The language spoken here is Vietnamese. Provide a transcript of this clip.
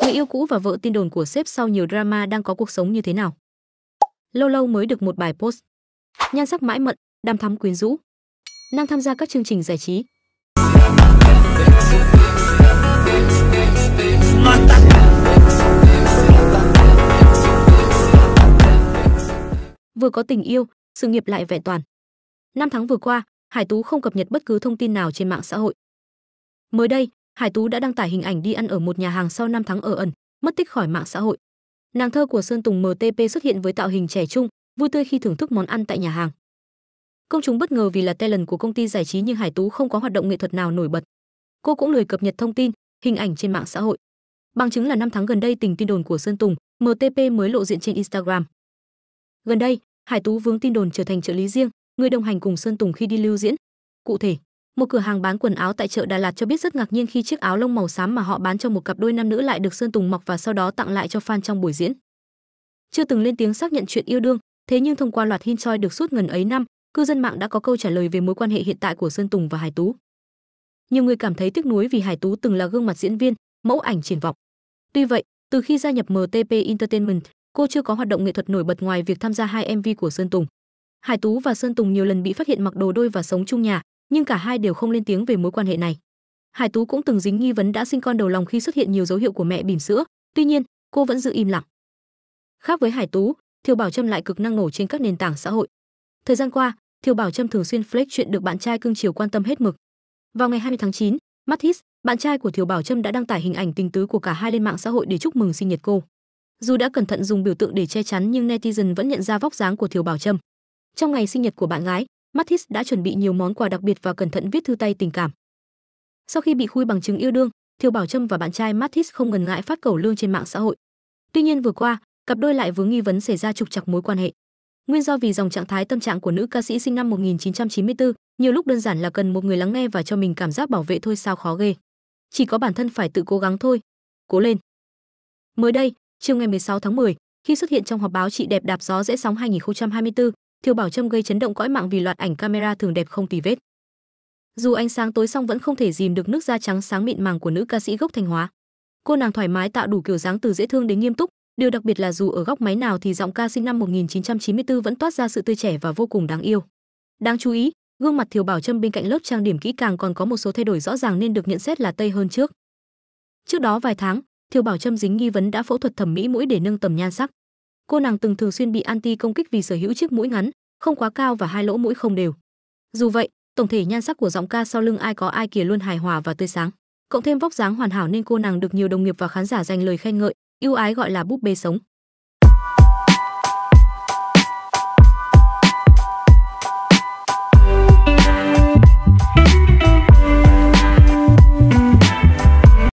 Người yêu cũ và vợ tin đồn của sếp sau nhiều drama đang có cuộc sống như thế nào? Lâu lâu mới được một bài post. Nhan sắc mãi mận, đam thắm quyến rũ. năng tham gia các chương trình giải trí. Vừa có tình yêu, sự nghiệp lại vẹn toàn. Năm tháng vừa qua, Hải Tú không cập nhật bất cứ thông tin nào trên mạng xã hội. Mới đây, Hải Tú đã đăng tải hình ảnh đi ăn ở một nhà hàng sau 5 tháng ở ẩn, mất tích khỏi mạng xã hội. Nàng thơ của Sơn Tùng MTP xuất hiện với tạo hình trẻ trung, vui tươi khi thưởng thức món ăn tại nhà hàng. Công chúng bất ngờ vì là talent của công ty giải trí nhưng Hải Tú không có hoạt động nghệ thuật nào nổi bật. Cô cũng lười cập nhật thông tin, hình ảnh trên mạng xã hội. Bằng chứng là năm tháng gần đây tình tin đồn của Sơn Tùng, MTP mới lộ diện trên Instagram. Gần đây, Hải Tú vướng tin đồn trở thành trợ lý riêng, người đồng hành cùng Sơn Tùng khi đi lưu diễn. Cụ thể, một cửa hàng bán quần áo tại chợ Đà Lạt cho biết rất ngạc nhiên khi chiếc áo lông màu xám mà họ bán cho một cặp đôi nam nữ lại được Sơn Tùng mặc và sau đó tặng lại cho fan trong buổi diễn. Chưa từng lên tiếng xác nhận chuyện yêu đương, thế nhưng thông qua loạt hin choi được suốt gần ấy năm, cư dân mạng đã có câu trả lời về mối quan hệ hiện tại của Sơn Tùng và Hải Tú. Nhiều người cảm thấy tiếc nuối vì Hải Tú từng là gương mặt diễn viên, mẫu ảnh triển vọng. Tuy vậy, từ khi gia nhập MTP Entertainment, cô chưa có hoạt động nghệ thuật nổi bật ngoài việc tham gia hai MV của Sơn Tùng. Hải Tú và Sơn Tùng nhiều lần bị phát hiện mặc đồ đôi và sống chung nhà, nhưng cả hai đều không lên tiếng về mối quan hệ này hải tú cũng từng dính nghi vấn đã sinh con đầu lòng khi xuất hiện nhiều dấu hiệu của mẹ bỉm sữa tuy nhiên cô vẫn giữ im lặng khác với hải tú thiều bảo trâm lại cực năng nổ trên các nền tảng xã hội thời gian qua thiều bảo trâm thường xuyên flex chuyện được bạn trai cưng chiều quan tâm hết mực vào ngày 20 tháng 9, Mathis, bạn trai của Thiều Bảo Trâm đã đăng tải hình ảnh tình tứ của cả hai lên mạng xã hội để chúc mừng sinh nhật cô. Dù đã cẩn thận dùng biểu tượng để che chắn nhưng netizen vẫn nhận ra vóc dáng của Thiều Bảo Trâm. Trong ngày sinh nhật của bạn gái, Mathis đã chuẩn bị nhiều món quà đặc biệt và cẩn thận viết thư tay tình cảm. Sau khi bị khui bằng chứng yêu đương, Thiều Bảo Trâm và bạn trai Mathis không ngần ngại phát cầu lương trên mạng xã hội. Tuy nhiên vừa qua, cặp đôi lại vướng nghi vấn xảy ra trục trặc mối quan hệ. Nguyên do vì dòng trạng thái tâm trạng của nữ ca sĩ sinh năm 1994, nhiều lúc đơn giản là cần một người lắng nghe và cho mình cảm giác bảo vệ thôi sao khó ghê. Chỉ có bản thân phải tự cố gắng thôi. Cố lên. Mới đây, chiều ngày 16 tháng 10, khi xuất hiện trong họp báo chị đẹp đạp gió rẽ sóng 2024, Thiều Bảo Trâm gây chấn động cõi mạng vì loạt ảnh camera thường đẹp không tì vết. Dù ánh sáng tối song vẫn không thể dìm được nước da trắng sáng mịn màng của nữ ca sĩ gốc Thanh Hóa. Cô nàng thoải mái tạo đủ kiểu dáng từ dễ thương đến nghiêm túc, điều đặc biệt là dù ở góc máy nào thì giọng ca sinh năm 1994 vẫn toát ra sự tươi trẻ và vô cùng đáng yêu. Đáng chú ý, gương mặt Thiều Bảo Trâm bên cạnh lớp trang điểm kỹ càng còn có một số thay đổi rõ ràng nên được nhận xét là tây hơn trước. Trước đó vài tháng, Thiều Bảo Trâm dính nghi vấn đã phẫu thuật thẩm mỹ mũi để nâng tầm nhan sắc cô nàng từng thường xuyên bị anti công kích vì sở hữu chiếc mũi ngắn không quá cao và hai lỗ mũi không đều dù vậy tổng thể nhan sắc của giọng ca sau lưng ai có ai kìa luôn hài hòa và tươi sáng cộng thêm vóc dáng hoàn hảo nên cô nàng được nhiều đồng nghiệp và khán giả dành lời khen ngợi ưu ái gọi là búp bê sống